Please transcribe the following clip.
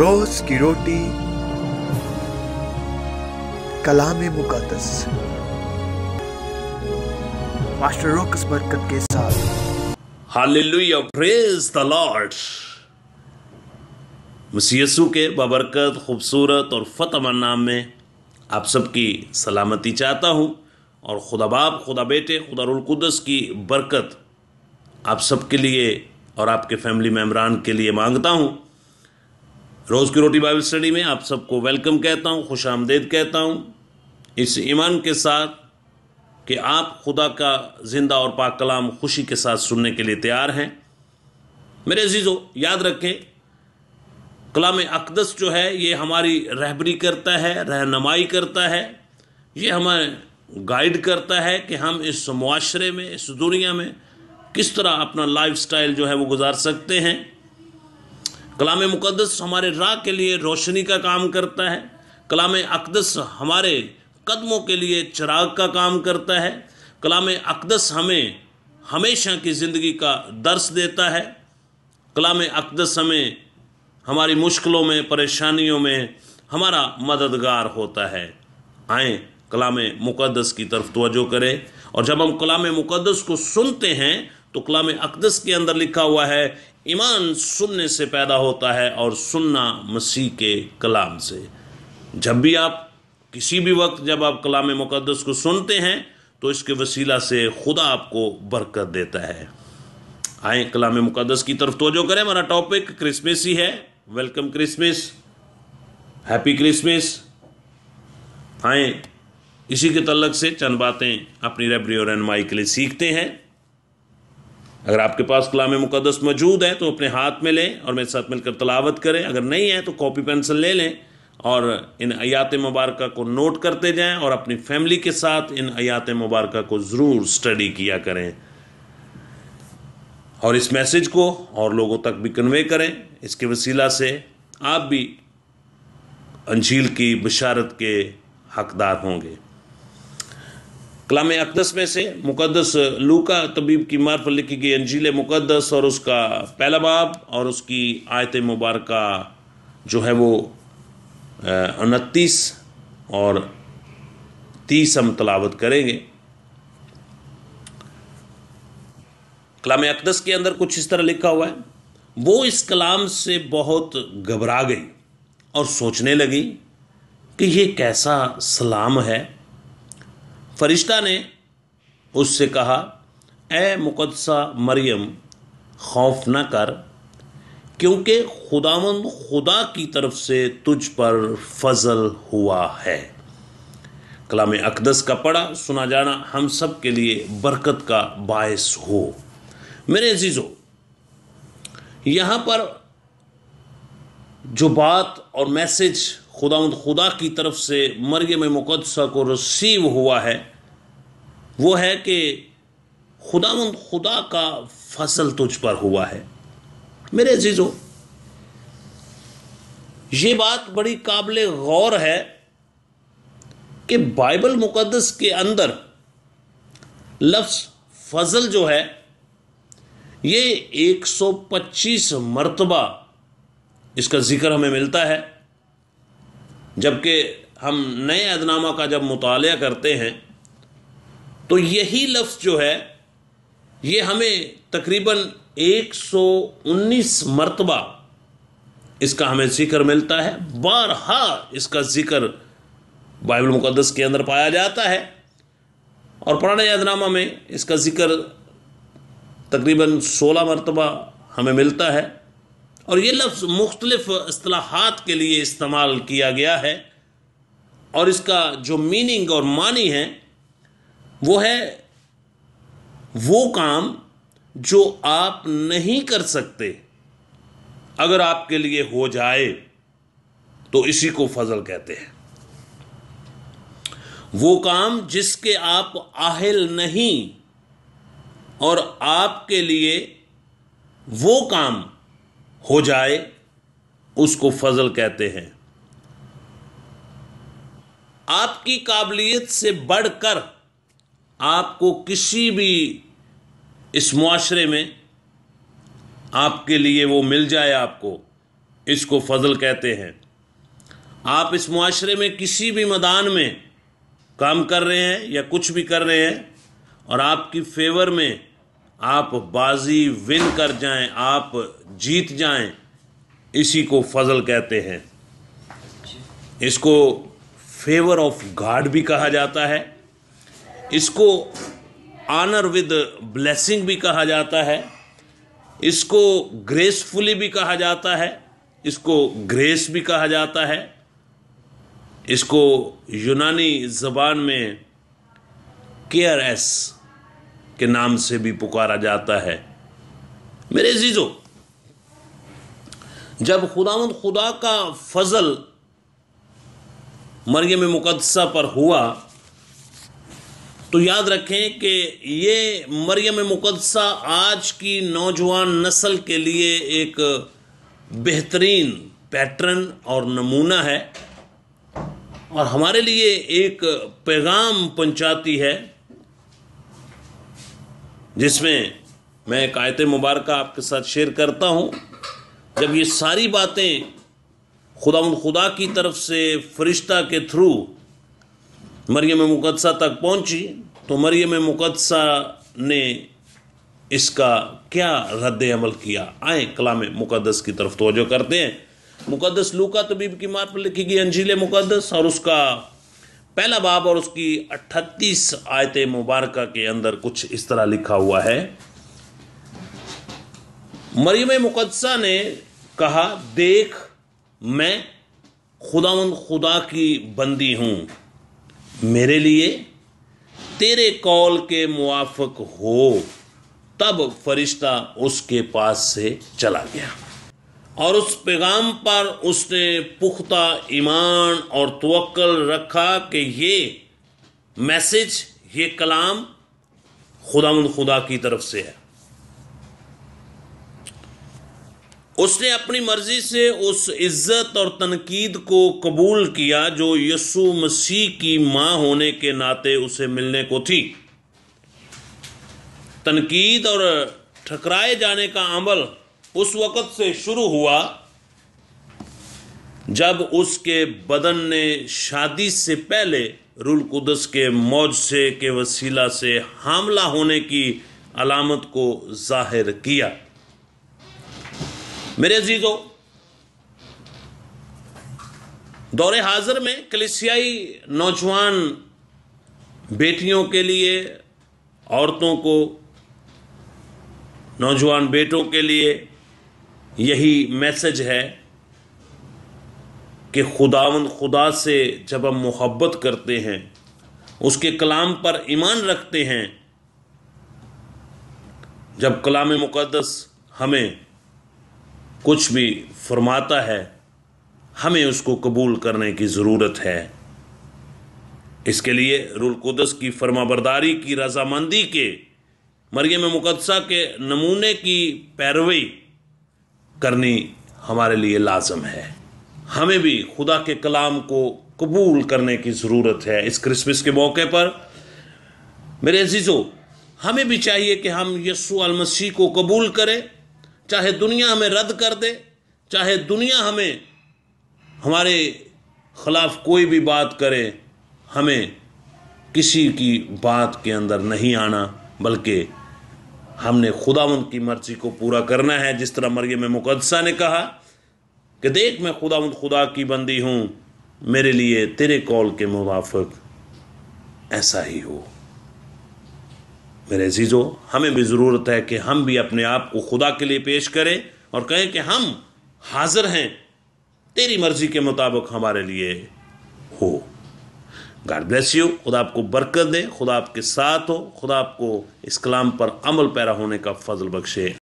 रोज की रोटी कलाम मुकदस मास्टर रोकस बरकत के साथ हालेलुया प्रेज द लॉर्ड मसीसु के बबरकत खूबसूरत और फतमन नाम में आप सबकी सलामती चाहता हूँ और खुदा बाप खुदा बेटे खुदा रुलकुदस की बरकत आप सबके लिए और आपके फैमिली मेम्बरान के लिए मांगता हूँ रोज़ की रोटी बाइबल स्टडी में आप सबको वेलकम कहता हूँ खुश आमदेद कहता हूँ इस ईमान के साथ कि आप खुदा का ज़िंदा और पाक कलाम खुशी के साथ सुनने के लिए तैयार हैं मेरे अजीज़ों याद रखें कलाम अकदस जो है ये हमारी रहबरी करता है रहनमाई करता है ये हमें गाइड करता है कि हम इस माशरे में इस दुनिया में किस तरह अपना लाइफ स्टाइल जो है वो गुजार सकते हैं कलाम मुकदस हमारे राह के लिए रोशनी का काम करता है कलाम अकदस हमारे कदमों के लिए चिराग का काम करता है कलाम अकदस हमें हमेशा की ज़िंदगी का दर्स देता है कलाम अकदस हमें हमारी मुश्किलों में परेशानियों में हमारा मददगार होता है आए कलाम मुकदस की तरफ तोजो करें और जब हम कलाम मुकदस को सुनते हैं तो कलाम अकदस के अंदर लिखा हुआ है ईमान सुनने से पैदा होता है और सुनना मसीह के कलाम से जब भी आप किसी भी वक्त जब आप कलाम मुकदस को सुनते हैं तो इसके वसीला से खुदा आपको बरकत देता है आए कलाम मुकदस की तरफ तोजो करें हमारा टॉपिक क्रिसमस ही है वेलकम क्रिसमस हैप्पी क्रिसमस आए इसी के तलक से चंद बातें अपनी रबरी और रनमाई के लिए सीखते हैं अगर आपके पास कलाम मुकदस मौजूद है तो अपने हाथ में लें और मेरे साथ मिलकर तलावत करें अगर नहीं है तो कॉपी पेंसिल ले लें और इन आयात मुबारक को नोट करते जाएं और अपनी फैमिली के साथ इन आयात मुबारक को ज़रूर स्टडी किया करें और इस मैसेज को और लोगों तक भी कन्वे करें इसके वसीला से आप भी अंजील की बशारत के हकदार होंगे कलाम अकदस में से मुक़दस लूका तबीब की मार्फ लिखी गई अंजील मुक़दस और उसका पहला बाब और उसकी आयत मुबारक जो है वो उनतीस और तीस हम तलावत करेंगे कलाम अकदस के अंदर कुछ इस तरह लिखा हुआ है वो इस कलाम से बहुत घबरा गई और सोचने लगी कि ये कैसा सलाम है फरिश्ता ने उससे कहा ए मुकदसा मरियम खौफ न कर क्योंकि खुदावन खुदा की तरफ से तुझ पर फजल हुआ है कलाम अकदस का पढ़ा सुना जाना हम सब के लिए बरकत का बायस हो मेरे अजीज़ों यहाँ पर जो बात और मैसेज खुदावंद खुदा की तरफ से मरियम मुकदसा को रिसीव हुआ है वो है कि खुदा खुदा का फसल तुझ पर हुआ है मेरे अजीज़ो ये बात बड़ी काबिल गौर है कि बाइबल मुक़दस के अंदर लफ्स फजल जो है ये 125 मरतबा इसका ज़िक्र हमें मिलता है जबकि हम नए अदनामा का जब मुताल करते हैं तो यही लफ्ज़ जो है ये हमें तकरीबन 119 मरतबा इसका हमें जिक्र मिलता है बारहा इसका जिक्र बाइबल मुक़दस के अंदर पाया जाता है और पुराने यादनामा में इसका जिक्र तकरीबन 16 मरतबा हमें मिलता है और ये लफ्ज़ मुख्तलिफ असलाहत के लिए इस्तेमाल किया गया है और इसका जो मीनिंग और मानी है वो है वो काम जो आप नहीं कर सकते अगर आपके लिए हो जाए तो इसी को फजल कहते हैं वो काम जिसके आप आहिल नहीं और आपके लिए वो काम हो जाए उसको फजल कहते हैं आपकी काबिलियत से बढ़कर आपको किसी भी इस मुआरे में आपके लिए वो मिल जाए आपको इसको फजल कहते हैं आप इस मुआरे में किसी भी मैदान में काम कर रहे हैं या कुछ भी कर रहे हैं और आपकी फेवर में आप बाजी विन कर जाएं आप जीत जाएं इसी को फजल कहते हैं इसको फेवर ऑफ गाड भी कहा जाता है इसको आनर विद ब्लेसिंग भी कहा जाता है इसको ग्रेसफुली भी कहा जाता है इसको ग्रेस भी कहा जाता है इसको यूनानी ज़बान में केयर एस के नाम से भी पुकारा जाता है मेरे जीजो जब खुदा खुदा का फजल मरियम मुकदसा पर हुआ तो याद रखें कि ये मरियम मुकदसा आज की नौजवान नस्ल के लिए एक बेहतरीन पैटर्न और नमूना है और हमारे लिए एक पैगाम पहुँचाती है जिसमें मैं एक आयत मुबारक आपके साथ शेयर करता हूँ जब ये सारी बातें खुदा खुदा की तरफ से फरिश्ता के थ्रू मरियम मुकदसा तक पहुंची तो मरियम मुकदसा ने इसका क्या रद्द अमल किया आए कलाम मुकदस की तरफ तोजो करते हैं मुकदस लूका तबीब की मार पर लिखी गई अंजील मुकदस और उसका पहला बाब और उसकी अट्ठतीस आयत मुबारक के अंदर कुछ इस तरह लिखा हुआ है मरियम मुकदसा ने कहा देख मैं खुदा खुदा की बंदी हूँ मेरे लिए तेरे कॉल के मुआफक हो तब फरिश्ता उसके पास से चला गया और उस पैगाम पर उसने पुख्ता ईमान और तवक्ल रखा कि ये मैसेज ये कलाम खुदा खुदा की तरफ से है उसने अपनी मर्जी से उस इज्जत और तनकीद को कबूल किया जो यसु मसीह की माँ होने के नाते उसे मिलने को थी तनकीद और ठकराए जाने का अमल उस वक़्त से शुरू हुआ जब उसके बदन ने शादी से पहले रुल कुदस के मौज से के वसीला से हमला होने की अलामत को जाहिर किया मेरे अजीजों दौरे हाजिर में कलिसियाई नौजवान बेटियों के लिए औरतों को नौजवान बेटों के लिए यही मैसेज है कि खुदावन खुदा से जब हम मोहब्बत करते हैं उसके कलाम पर ईमान रखते हैं जब कलाम मुकदस हमें कुछ भी फरमाता है हमें उसको कबूल करने की ज़रूरत है इसके लिए रुलकुदस की फरमाबरदारी की रजामंदी के मरियम मुकदसा के नमूने की पैरवी करनी हमारे लिए लाजम है हमें भी खुदा के कलाम को कबूल करने की ज़रूरत है इस क्रिसमस के मौके पर मेरे अजीजों हमें भी चाहिए कि हम यस्सु मसीह को कबूल करें चाहे दुनिया हमें रद्द कर दे चाहे दुनिया हमें हमारे खिलाफ कोई भी बात करे हमें किसी की बात के अंदर नहीं आना बल्कि हमने खुदावंत की मर्जी को पूरा करना है जिस तरह मरियम मुकदसा ने कहा कि देख मैं खुदावंत खुदा की बंदी हूँ मेरे लिए तेरे कॉल के मुताबिक ऐसा ही हो मेरे अजीज़ों हमें भी ज़रूरत है कि हम भी अपने आप को खुदा के लिए पेश करें और कहें कि हम हाजिर हैं तेरी मर्ज़ी के मुताबिक हमारे लिए हो गॉड ब्लेस यू खुदा आपको बरकत दे खुदा आपके साथ हो खुदा आपको इस कलाम पर अमल पैरा होने का फजल बख्शे